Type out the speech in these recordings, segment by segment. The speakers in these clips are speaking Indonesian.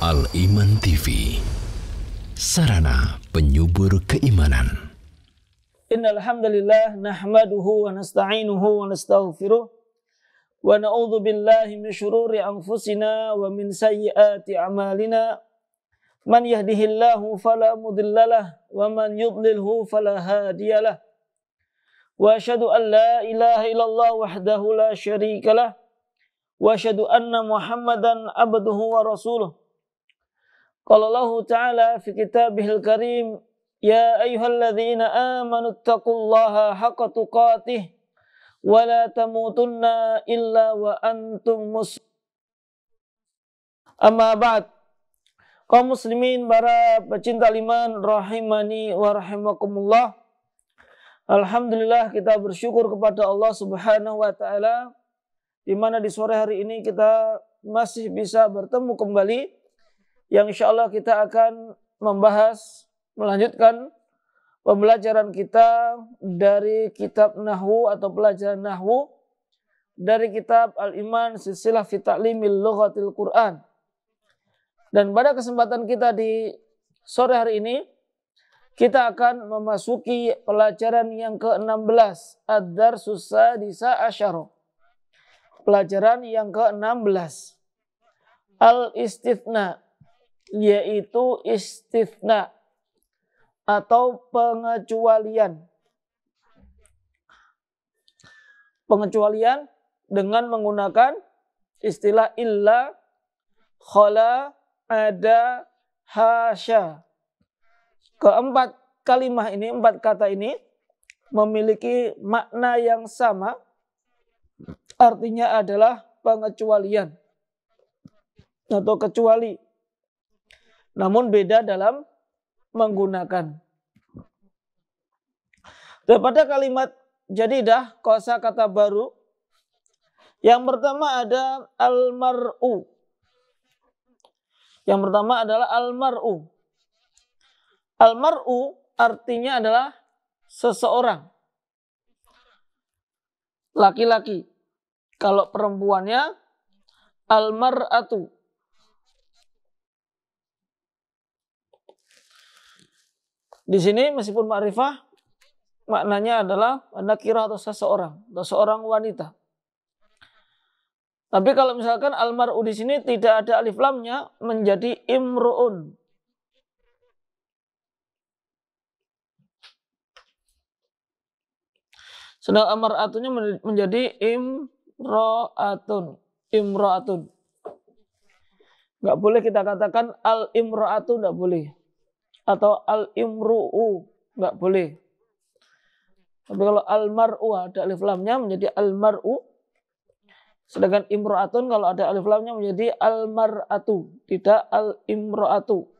Al-Iman TV Sarana penyubur keimanan Innal hamdalillah nahmaduhu wa nasta'inuhu wa nastaghfiruh wa na'udzu billahi min syururi anfusina wa min sayyiati a'malina man yahdihillahu fala mudhillalah wa man yudlilhu fala hadiyalah wa asyhadu an la ilaha illallah wahdahu la syarikalah wa asyhadu anna muhammadan abduhu wa rasuluh قال الله تعالى في كتابه الكريم يا أيها الذين آمنوا اتقوا الله حق تقاته ولا تموتن إلا وأنتم مسلمون أما بعد kaum muslimin para pecinta liman rahimani wa rahimakumullah Alhamdulillah kita bersyukur kepada Allah Subhanahu wa taala di mana di sore hari ini kita masih bisa bertemu kembali yang insya Allah kita akan membahas, melanjutkan pembelajaran kita dari kitab Nahwu atau pelajaran Nahwu dari kitab Al-Iman Silsilah Fitaklimil Lughatil Quran. Dan pada kesempatan kita di sore hari ini kita akan memasuki pelajaran yang ke-16 ad Susa Disa Asyaro. Pelajaran yang ke-16 Al-Istithna yaitu istifna atau pengecualian. Pengecualian dengan menggunakan istilah illa, khala, ada, hasya. Keempat kalimah ini, empat kata ini memiliki makna yang sama. Artinya adalah pengecualian atau kecuali namun beda dalam menggunakan. Daripada kalimat jadidah kosa kata baru yang pertama ada almaru. Yang pertama adalah almaru. Almaru artinya adalah seseorang. Laki-laki. Kalau perempuannya almaratu. Di sini meskipun ma'rifah maknanya adalah nakirah atau seseorang atau seorang wanita. Tapi kalau misalkan almaru di sini tidak ada alif lamnya menjadi imruun. Sedang atunya menjadi imroatun. Imroatun. Gak boleh kita katakan al imroatun, gak boleh atau al imru'u nggak boleh. Tapi kalau al mar'u ada alif lamnya menjadi al mar'u. Sedangkan imro'atun kalau ada alif lamnya menjadi al mar'atu, tidak al imro'atu.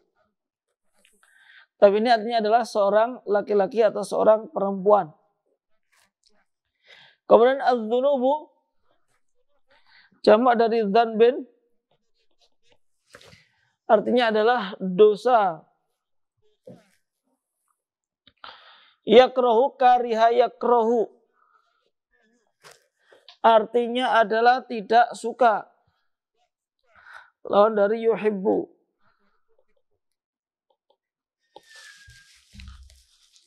Tapi ini artinya adalah seorang laki-laki atau seorang perempuan. Kemudian al dzunubu jamak dari dzanbin artinya adalah dosa Yakrohu kariha yakrohu. Artinya adalah tidak suka. Lawan dari yuhibbu.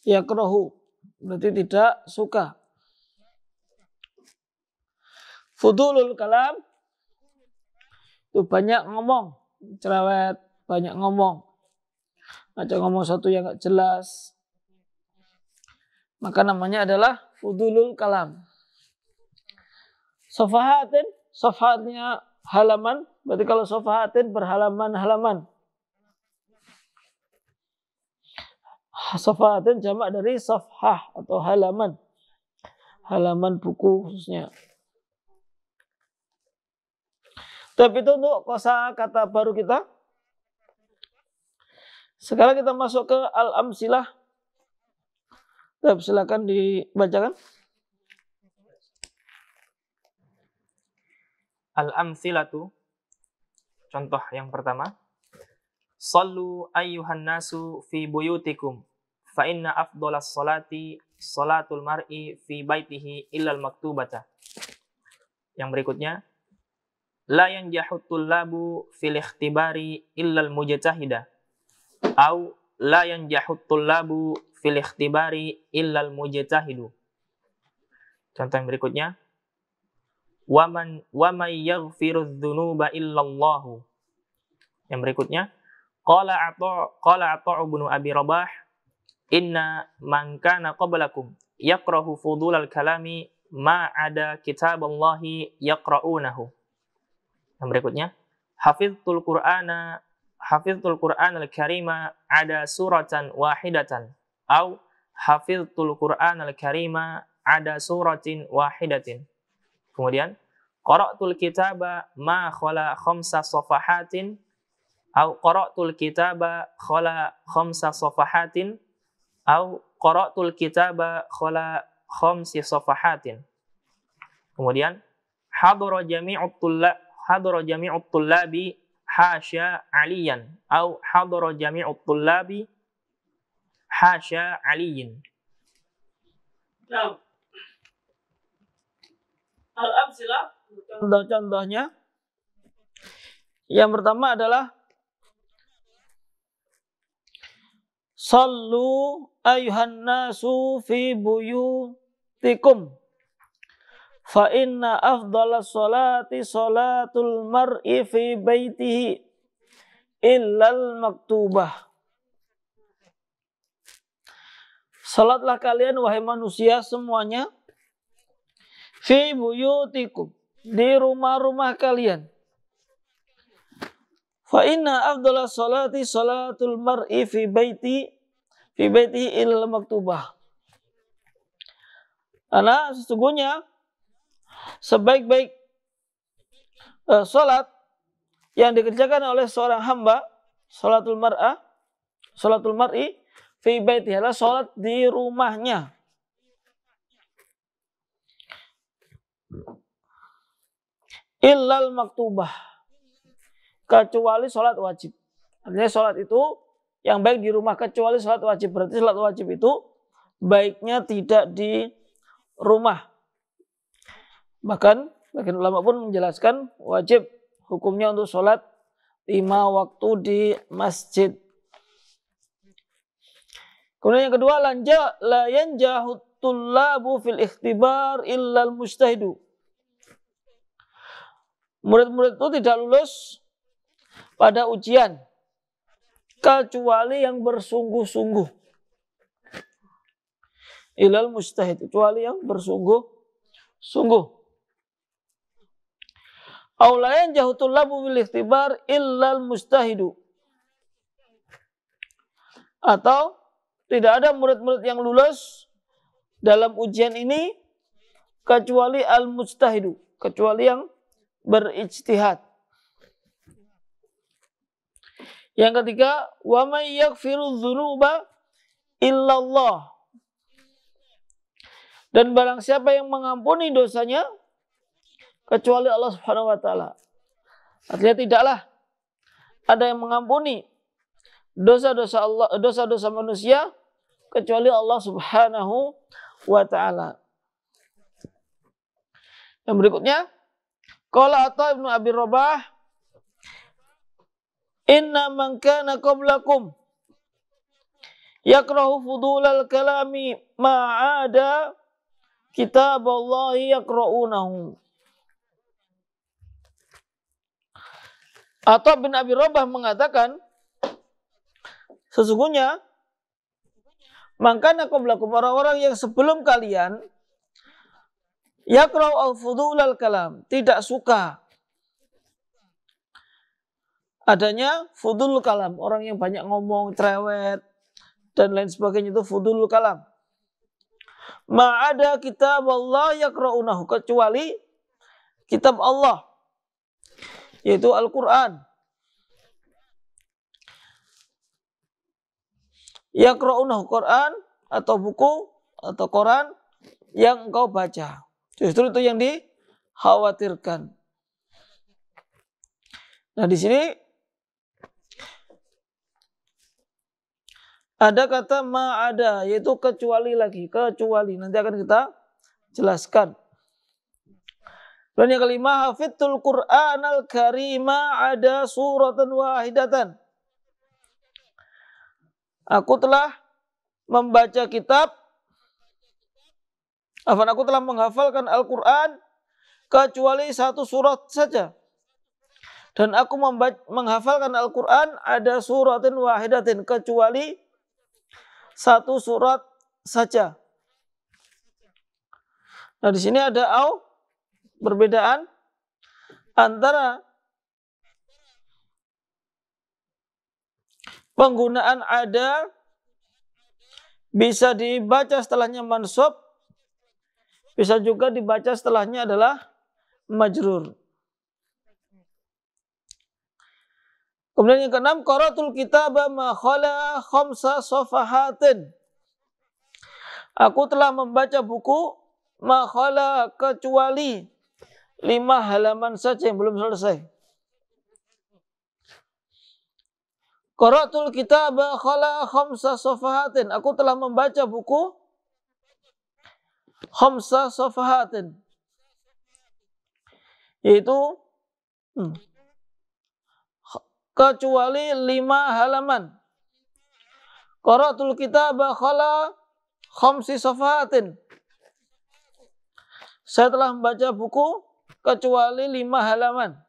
Yakrohu. Berarti tidak suka. Fudulul kalam. Itu banyak ngomong. Cerewet. Banyak ngomong. Ngajak ngomong satu yang gak jelas maka namanya adalah fudulul kalam. Sofahatin, sofahatnya halaman. Berarti kalau sofahatin berhalaman-halaman. Sofahatin jamak dari sofah atau halaman. Halaman buku khususnya. Tapi itu untuk kosa kata baru kita. Sekarang kita masuk ke al-amsilah Tep, silakan dibacakan. Al-amsilatu contoh yang pertama Sallu ayyuhan nasu fi buyutikum fa inna afdalas salati salatul mar'i fi baitihi illal maktubata. Yang berikutnya la yang jahutul labu fil ikhtibari illal mujtahida au la yang jahutul labu fil ikhtibari illal mujtahidu. Contoh yang berikutnya. Waman may yaghfiru dzunuba illallahu. Yang berikutnya, qala Atha qala Atha bin Abi Rabah, inna man kana qablakum yakrahu fudulal kalami ma ada allahi, yaqra'unahu. Yang berikutnya, hafiztul Qur'ana hafiztul Qur'an al-karima ada suratan wahidatan au hafiztul Qur'an al-karima ada suratin wahidatin. Kemudian qara'tul kitaba ma khala khamsa safahatin au qara'tul kitaba khala khamsa safahatin au qara'tul kitaba khala khamsi safahatin. Kemudian hadara jami'ut tullab hadara jami'ut tullabi hasya aliyan au hadara jami'ut tullabi hasya aliyin nah. contoh-contohnya yang pertama adalah Sallu ayuhan nasu fi buyutikum fa inna afdhala salati salatul mar'i fi baitihi illal maktubah Salatlah kalian wahai manusia semuanya fi buyutikum di rumah-rumah kalian. Fa inna afdhalas salati salatul mar'i fi baiti fi baiti ilal maktubah. Karena sesungguhnya sebaik-baik uh, salat yang dikerjakan oleh seorang hamba salatul mar'a salatul mar'i fi baiti adalah sholat di rumahnya. Illal maktubah. Kecuali sholat wajib. Artinya sholat itu yang baik di rumah kecuali sholat wajib. Berarti sholat wajib itu baiknya tidak di rumah. Bahkan bagian ulama pun menjelaskan wajib hukumnya untuk sholat lima waktu di masjid. Kemudian yang kedua lanja la yanjahu tullabu fil ikhtibar illal mustahidu. Murid-murid itu tidak lulus pada ujian kecuali yang bersungguh-sungguh. Ilal mustahid kecuali yang bersungguh-sungguh. Aulayan labu bil ikhtibar illal mustahidu. Atau tidak ada murid-murid yang lulus dalam ujian ini kecuali al-mustahidu, kecuali yang berijtihad. Yang ketiga, wa may yaghfiru dzunuba illallah. Dan barang siapa yang mengampuni dosanya kecuali Allah Subhanahu wa taala. Artinya tidaklah ada yang mengampuni dosa-dosa Allah dosa-dosa manusia kecuali Allah Subhanahu wa taala. Yang berikutnya, qala Atha Ibnu Abi Rabah Inna man kana qablakum yakrahu fudulal kalami ma'ada kitab Allah yakra'unahu. Atha bin Abi Rabah mengatakan Sesungguhnya, makanya aku berlaku orang-orang yang sebelum kalian yakraw al al kalam tidak suka adanya fudul kalam orang yang banyak ngomong cerewet dan lain sebagainya itu fudul kalam ma'ada kitab Allah yakraunahu kecuali kitab Allah yaitu Al-Qur'an yaqra'unahu Quran atau buku atau Quran yang engkau baca. Justru itu yang dikhawatirkan. Nah, di sini ada kata ma'ada yaitu kecuali lagi, kecuali nanti akan kita jelaskan. Dan yang kelima, hafidtul Qur'an al-karima ada suratan wahidatan. Aku telah membaca kitab Afan aku telah menghafalkan Al-Quran kecuali satu surat saja. Dan aku menghafalkan Al-Quran ada suratin wahidatin kecuali satu surat saja. Nah di sini ada au perbedaan antara Penggunaan ada bisa dibaca setelahnya mansub, bisa juga dibaca setelahnya adalah majrur. Kemudian yang keenam, qaratul kitab ma khala khamsa safahatin Aku telah membaca buku ma khala kecuali lima halaman saja yang belum selesai. Qara'tul kitaba khala khamsa sofahatin. Aku telah membaca buku khamsa sofahatin. Yaitu hmm, kecuali lima halaman. Qara'tul kitaba khala khamsi sofahatin. Saya telah membaca buku kecuali lima halaman.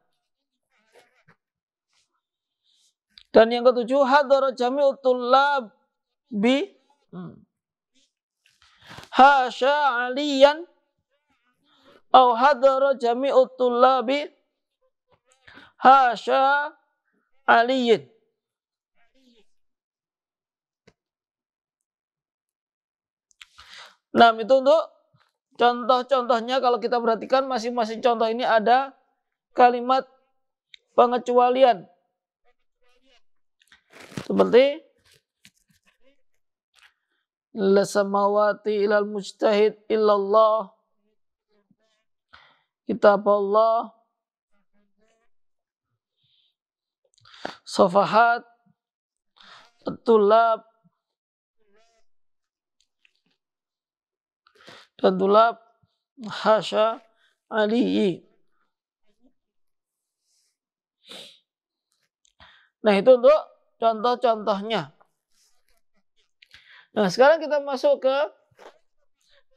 Dan yang ketujuh, hadar jami'ut tullab bi hmm. hasya aliyan au hadara jami'ut bi hasya aliyin Nah, itu untuk contoh-contohnya kalau kita perhatikan masing-masing contoh ini ada kalimat pengecualian seperti samawati ilal mujtahid illallah kitab Allah sofahat tulab dan tulab hasya alihi nah itu untuk contoh-contohnya. Nah, sekarang kita masuk ke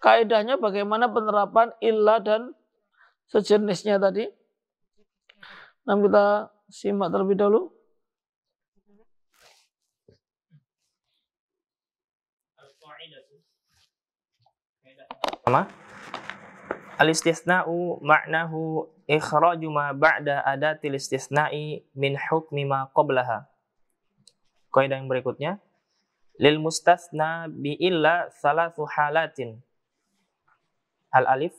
kaidahnya bagaimana penerapan ilah dan sejenisnya tadi. Nah, kita simak terlebih dahulu. Al-istisna'u ma'nahu ikhraju ma ba'da adatil istisna'i min hukmi ma qablaha. Kaidah yang berikutnya lil mustasna bi illa salasu halatin. Al alif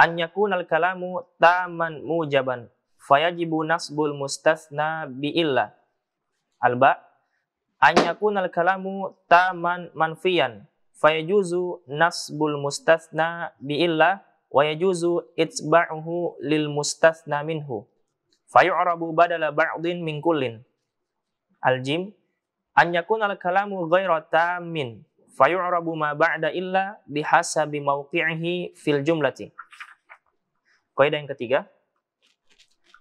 an yakun al kalamu taman mujaban fayajibu nasbul mustasna bi illa. Al ba an yakun al kalamu taman manfiyan fayajuzu nasbul mustasna bi illa wa yajuzu itba'uhu lil mustasna minhu fayu'rabu badala ba'din min kullin al-jim an yakun al-kalamu ghairu tamin fayu'rabu ma ba'da illa bihasabi mawqi'ihi fil jumlati. Kaidah yang ketiga.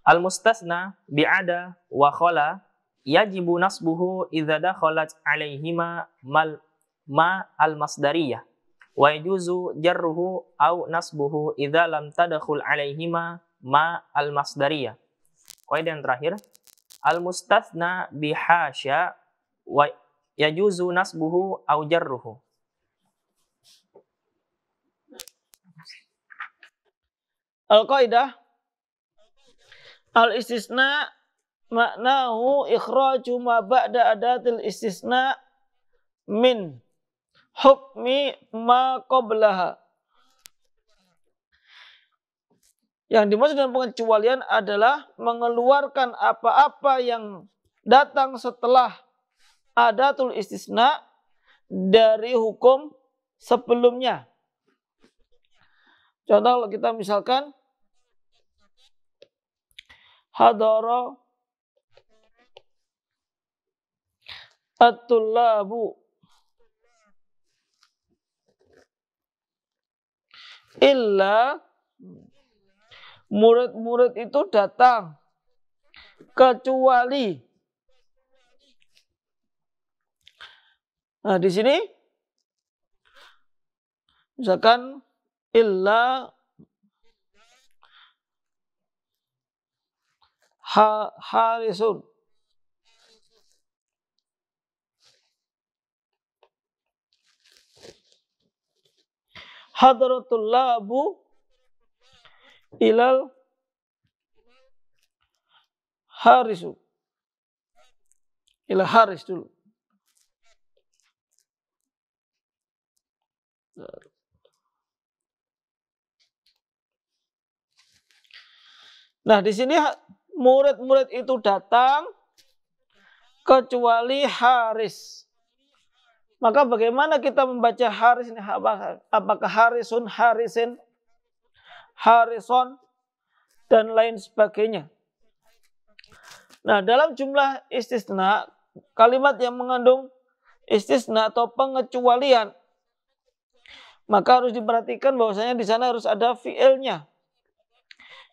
Al-mustasna bi'ada wa khala yajibu nasbuhu idza dakhalat alaihima mal ma al-masdariyah wa yajuzu jarruhu au nasbuhu idza lam tadkhul alaihima ma al-masdariyah. Kaidah yang terakhir, al mustathna bihasya wa yajuzu nasbuhu au jarruhu al qaidah al istisna maknahu ikhraju ma ba'da adatil istisna min hukmi ma qablaha Yang dimaksud dengan pengecualian adalah mengeluarkan apa-apa yang datang setelah adatul istisna dari hukum sebelumnya. Contoh kita misalkan hadoro at-tullabu illa murid-murid itu datang kecuali Nah, di sini misalkan illa ha, harisun hadratul labu ilal harisu ilal haris dulu Nah, di sini murid-murid itu datang kecuali Haris. Maka bagaimana kita membaca Haris ini? Apakah Harisun, Harisin, Harison, dan lain sebagainya. Nah, dalam jumlah istisna, kalimat yang mengandung istisna atau pengecualian, maka harus diperhatikan bahwasanya di sana harus ada fiilnya.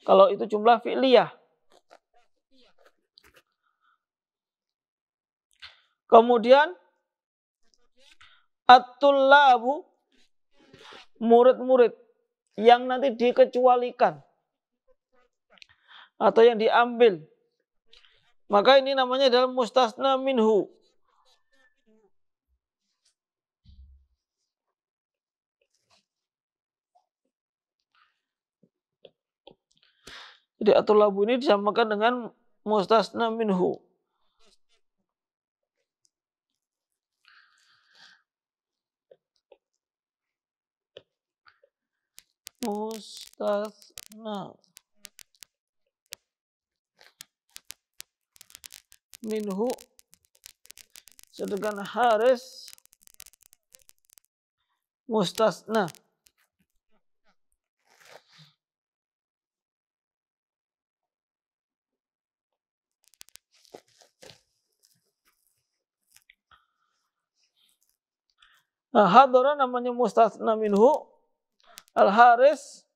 Kalau itu jumlah fi'liyah. Kemudian at-tullabu murid-murid yang nanti dikecualikan atau yang diambil. Maka ini namanya dalam mustasna minhu. Jadi atulabu ini disamakan dengan mustasna minhu. mustasna minhu sedangkan Haris mustasna Nah, hadara namanya mustasna minhu Al-Haris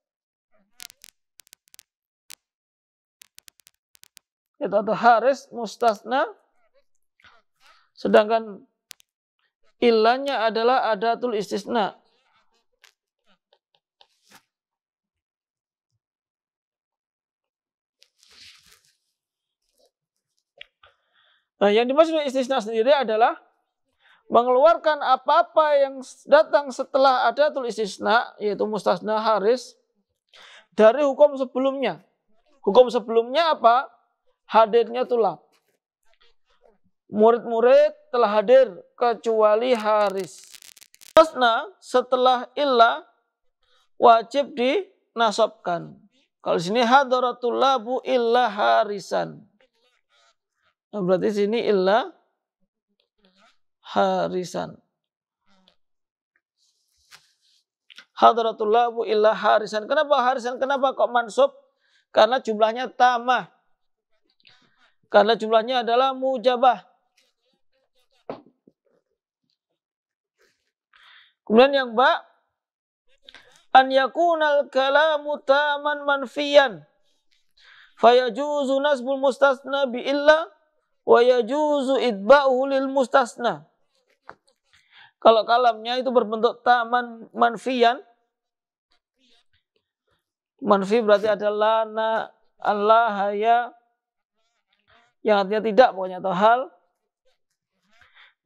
itu Al-Haris mustasna sedangkan ilahnya adalah adatul istisna Nah, yang dimaksud istisna sendiri adalah mengeluarkan apa-apa yang datang setelah ada tulis istisna yaitu mustasna haris dari hukum sebelumnya. Hukum sebelumnya apa? Hadirnya tulab. Murid-murid telah hadir kecuali haris. Mustasna setelah ilah wajib dinasobkan. Kalau sini hadaratul labu illa harisan. Nah, berarti sini illa harisan. Hadratullah labu illa harisan. Kenapa harisan? Kenapa kok mansub? Karena jumlahnya tamah. Karena jumlahnya adalah mujabah. Kemudian yang ba an yakunal kalamu taman manfiyan fayajuzu nasbul mustasna bi illa wa yajuzu idba'uhu lil mustasna. Kalau kalamnya itu berbentuk taman manfian. Manfi berarti ada lana, Allah, ya, yang artinya tidak pokoknya atau hal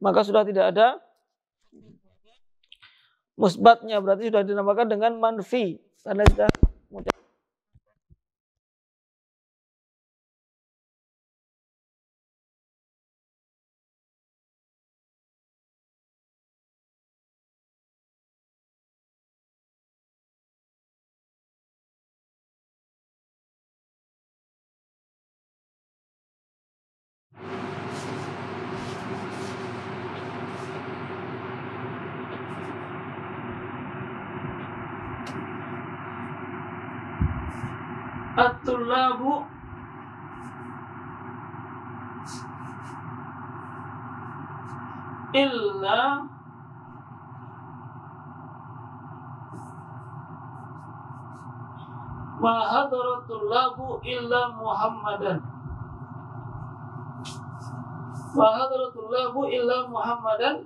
maka sudah tidak ada musbatnya berarti sudah dinamakan dengan manfi karena sudah mudah ma hadratullahu illa muhammadan ma hadratullahu illa muhammadan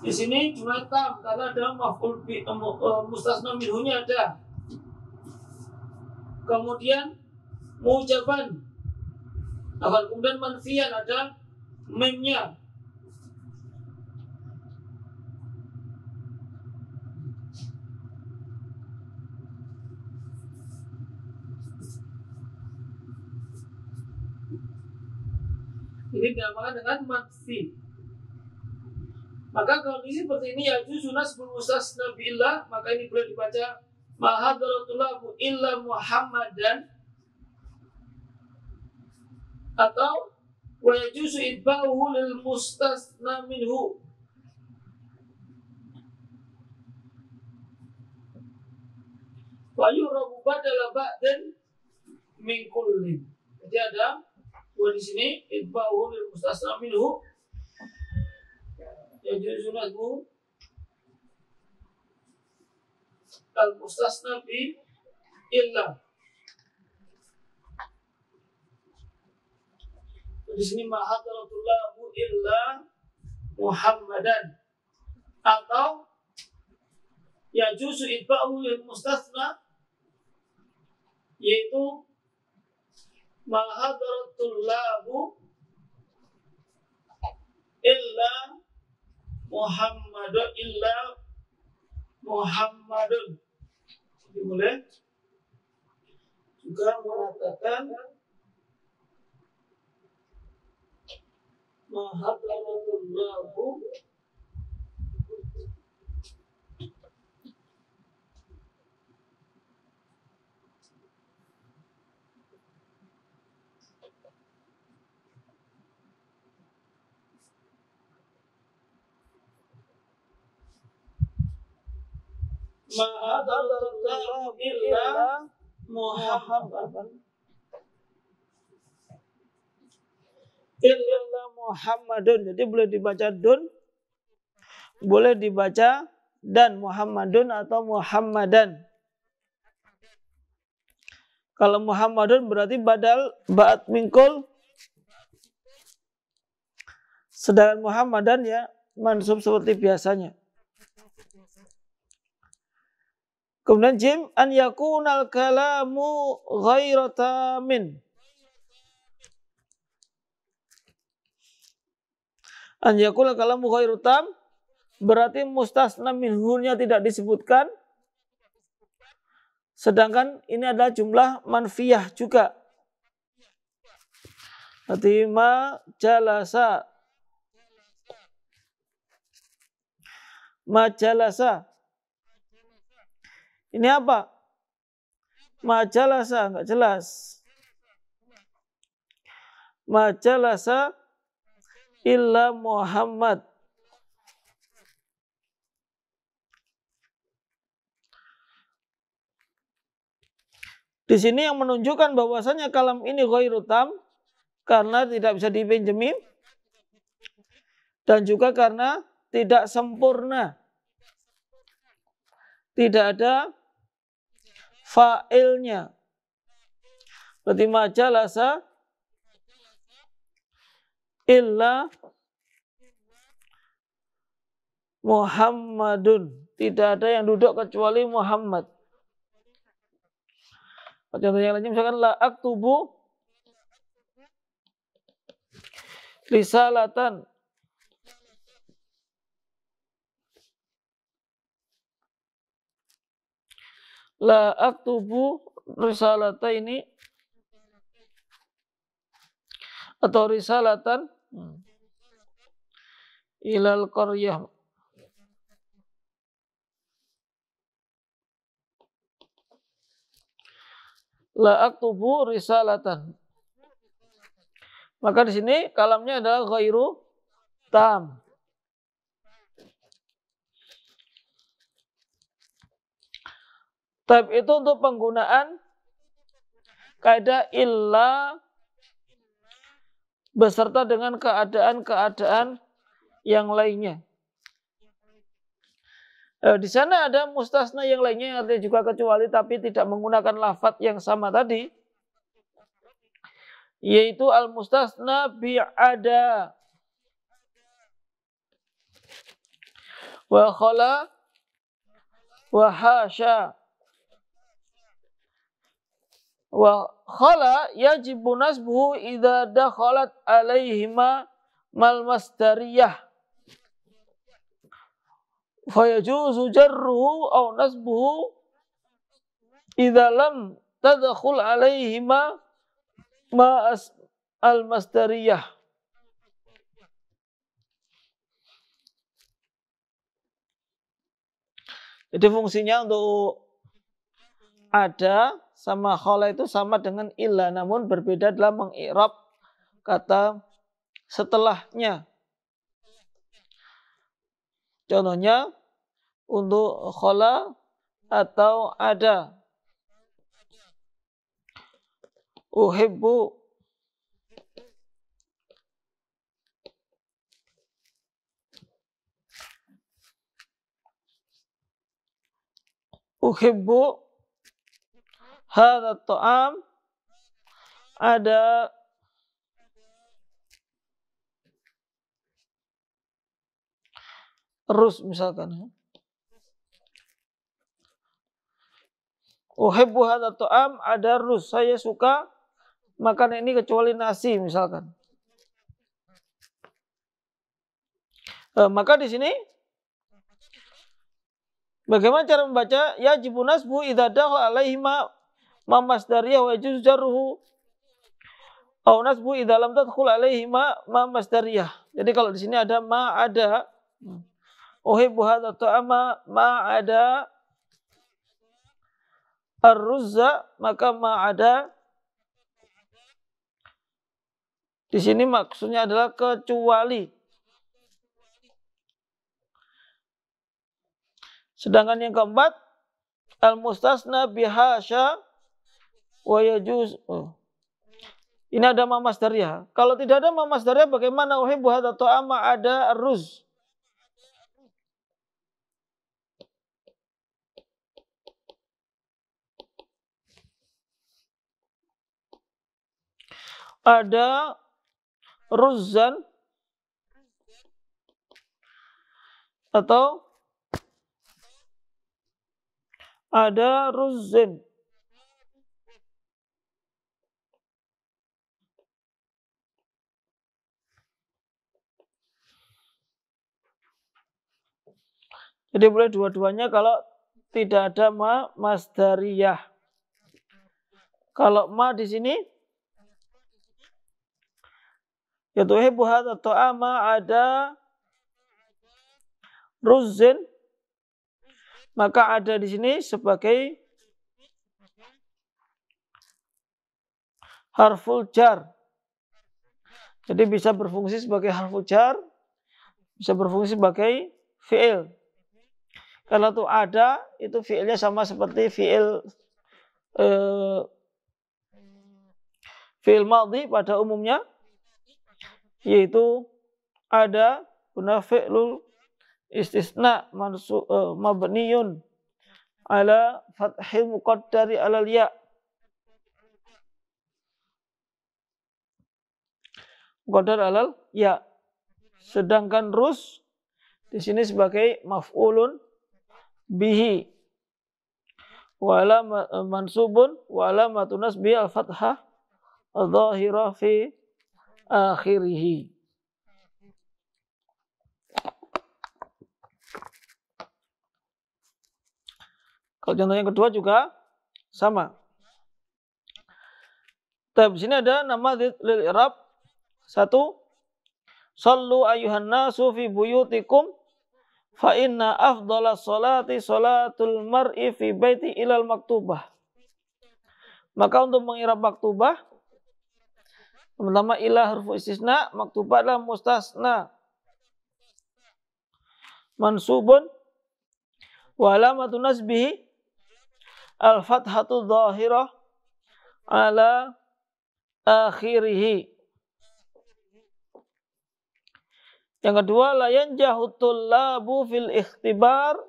di sini cuma tam karena ada maful bi eh, eh, mustasna minhunya ada kemudian mujaban kemudian manfian ada memnya ini dinamakan dengan maksi. Maka kalau ini seperti ini ya sunnah bin Usas Allah, maka ini boleh dibaca Mahadaratullahu illa Muhammadan atau wa yajuzu itba'uhu lil mustasna minhu wa yurabu badala ba'dan min kullin. Jadi ada dua di sini idba'uhu lil mustasna minhu yajuzu nadmu al mustasna bi illa di sini mahadaratullahu illa Muhammadan atau yajuzu idba'uhu lil mustasna yaitu ma'adratullahu illa Muhammadun illa Muhammadun dimulai juga mengatakan Maha Tuhan ma adarta illa muhabban illa muhammadun jadi boleh dibaca dun boleh dibaca dan muhammadun atau muhammadan kalau muhammadun berarti badal ba'at mingkul sedangkan muhammadan ya mansub seperti biasanya Kemudian jim an al kalamu ghairatamin. An al kalamu ghairatam berarti mustasna minhunya tidak disebutkan. Sedangkan ini adalah jumlah manfiyah juga. Berarti ma jalasa. Ma jalasa. Ini apa? Majalasa, nggak jelas. Majalasa illa Muhammad. Di sini yang menunjukkan bahwasannya kalam ini ghairu karena tidak bisa dipinjemin dan juga karena tidak sempurna. Tidak ada fa'ilnya. Berarti majalasa illa Muhammadun. Tidak ada yang duduk kecuali Muhammad. Contoh yang lainnya misalkan la aktubu risalatan la aktubu risalata ini atau risalatan hmm, ilal qaryah la aktubu risalatan maka di sini kalamnya adalah ghairu tam Tapi itu untuk penggunaan kaidah illa beserta dengan keadaan-keadaan yang lainnya. Eh, di sana ada mustasna yang lainnya yang artinya juga kecuali tapi tidak menggunakan lafat yang sama tadi. Yaitu al-mustasna bi'ada. Wa khala wa hasya wa khala yajibu nasbuhu idza dakhalat alaihima mal masdariyah yajuzu jarruhu aw nasbuhu idza lam tadkhul alaihima ma al masdariyah Jadi fungsinya untuk ada sama khala itu sama dengan illa namun berbeda dalam mengirap kata setelahnya. Contohnya untuk khala atau ada. Uhibbu uhibbu Hada ta'am ada rus misalkan. Uhibbu hada ta'am ada rus. Saya suka makan ini kecuali nasi misalkan. E, maka di sini bagaimana cara membaca ya jibunas bu idadah alaihima mamasdariyah wa yajuz jarruhu au nasbu idza lam tadkhul alaihi ma mamasdariyah. Jadi kalau di sini ada ma ada uhibbu hadza ta'ama ma ada ar maka ma ada di sini maksudnya adalah kecuali sedangkan yang keempat al mustasna bihasya wayajuz. Oh. Ini ada mamas daria. Ya? Kalau tidak ada mamas daria ya, bagaimana uhibbu hadza ta'ama ada ruz? Ada ruzan atau ada ruzin. Jadi boleh dua-duanya kalau tidak ada ma masdariyah. Kalau ma di sini yatuhibu atau ama ada ruzin maka ada di sini sebagai harful jar. Jadi bisa berfungsi sebagai harful jar, bisa berfungsi sebagai fi'il. Kalau tuh ada itu fiilnya sama seperti fiil eh, fiil madhi pada umumnya yaitu ada guna fi'lul istisna mansu, eh, mabniyun ala fathil muqaddari alal ya' Qadar alal ya. Sedangkan rus di sini sebagai maf'ulun bihi wala mansubun wala matunas bi al fathah adh fi akhirih Kalau contoh yang kedua juga sama. Tapi sini ada nama lil Arab satu. Sallu ayuhan nasu fi buyutikum fa inna afdhala salati salatul mar'i fi baiti ilal maktubah. Maka untuk mengira maktubah, pertama ilah huruf istisna, maktubah adalah mustasna. Mansubun wa alamatu nasbihi al-fathatu dhahirah ala akhirihi. Yang kedua, la yanjahu labu fil ikhtibar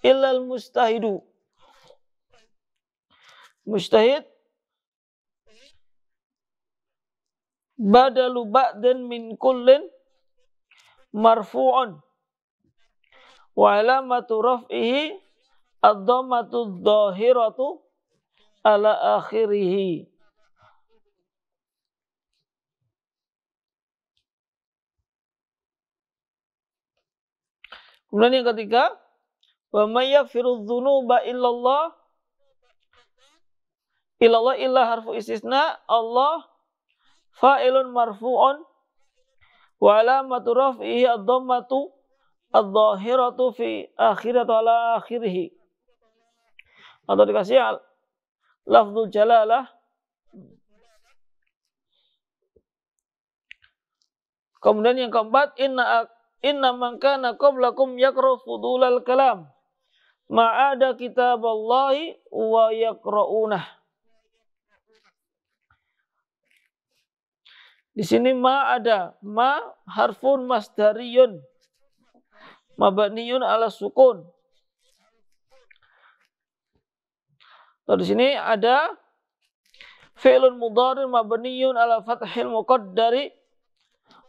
ilal mustahidu. Mustahid badalu ba'dan min kullin marfu'un wa alamatu raf'ihi ad-dhammatu dhahiratu ala akhirih Kemudian yang ketiga, wa may yaghfiru dzunuba illallah illallah illa harfu istisna Allah fa'ilun marfu'un wa alamatu raf'ihi ad-dhammatu adh dhahiratu fi akhirat ala akhirih atau dikasih al lafzul jalalah kemudian yang keempat inna Inna man kana qablakum yakra fudulal kalam. Ma'ada kitab Allahi wa yakra'unah. Di sini ma ada. Ma harfun masdariyun. Mabniyun ala sukun. Lalu di sini ada fi'lun mudhari mabniyun ala fathil muqaddari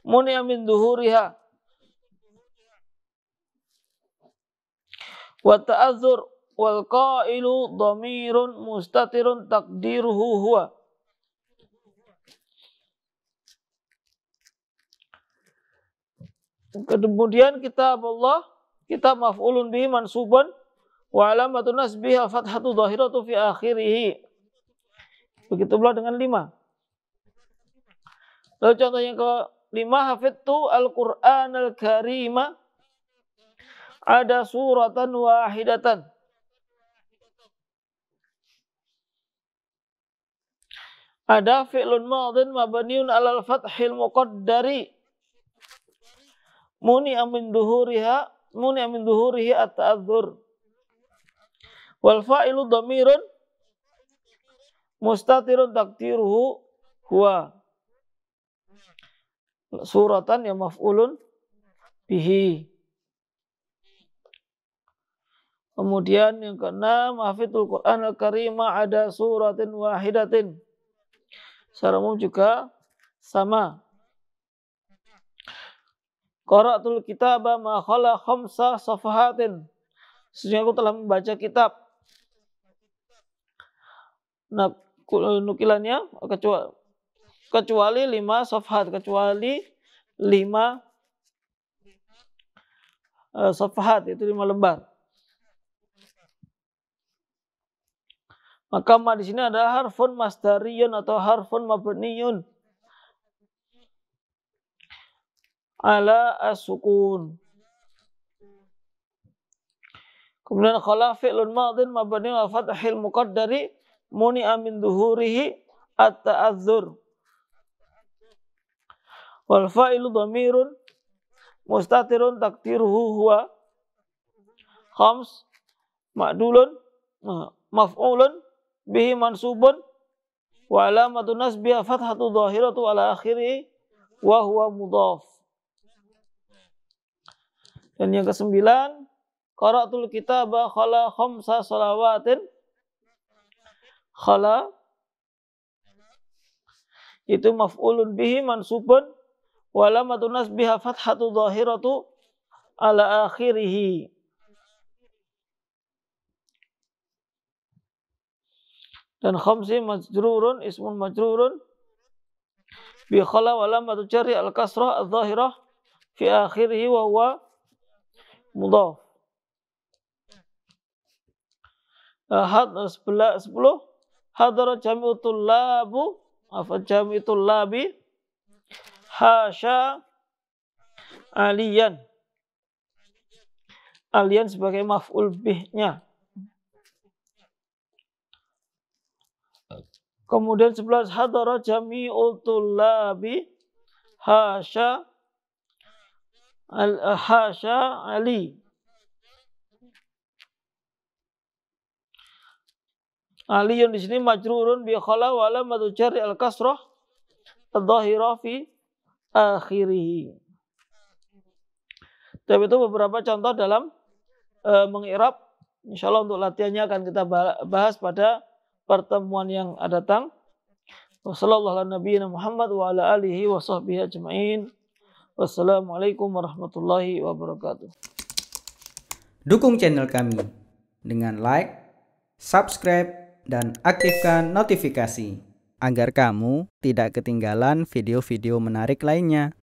muni'a min duhuriha. Wa ta'adzur wal qailu dhamirun mustatirun takdiruhu huwa. Kemudian kitab Allah, kitab maf'ulun bihi mansubun wa alamatu nasbiha fathatu zahiratu fi akhirih. Begitu pula dengan lima. Lalu contoh yang kelima, hafidtu al-Qur'an al karimah ada suratan wahidatan. Ada fi'lun madin mabniun alal fathil muqaddari. Muni amin duhuriha, muni amin duhurihi at-ta'adzur. Wal fa'ilu damirun mustatirun takdiruhu huwa. Suratan ya maf'ulun bihi. Kemudian yang keenam, hafidul Quran al-Karima ada suratin wahidatin. Secara umum juga sama. Qara'atul kitab ma khala khamsa safahatin. Sesungguhnya aku telah membaca kitab. Nah, eh, nukilannya kecuali kecuali lima safhat, kecuali lima uh, safhat, itu lima lembar. Maka ma di sini ada harfun masdariyun atau harfun mabniyun. Ala asukun Kemudian kalau fi'lun madin mabniyun wafat fathil muqaddari muni amin duhurihi at-ta'adzur. Wal fa'ilu dhamirun mustatirun takdiruhu huwa khams ma'dulun maf'ulun bihi mansubun wa alamatu nasbiha fathatu zahiratu ala akhiri wa huwa mudhaf. Dan yang kesembilan, qara'tul kitaba khala khamsa salawatin khala itu maf'ulun bihi mansubun wa alamatu nasbiha fathatu zahiratu ala akhirihi. dan khamsi majrurun ismun majrurun bi khala wa lam tujri al kasrah al zahirah fi akhirih wa huwa mudhaf eh, had 11 eh, 10 hadara jami'u tullabu afa jami'u tullabi hasya aliyan aliyan sebagai maf'ul bihnya Kemudian 11 hadara jami'ul tullabi hasya al eh, hasya Ali ali yang di sini majrurun bi khala wa lam tujri al kasrah adh-dhahira fi akhirih. Tapi itu beberapa contoh dalam uh, mengirab. Insya Allah untuk latihannya akan kita bahas pada pertemuan yang akan datang. Wassalamualaikum warahmatullahi wabarakatuh. Dukung channel kami dengan like, subscribe, dan aktifkan notifikasi agar kamu tidak ketinggalan video-video menarik lainnya.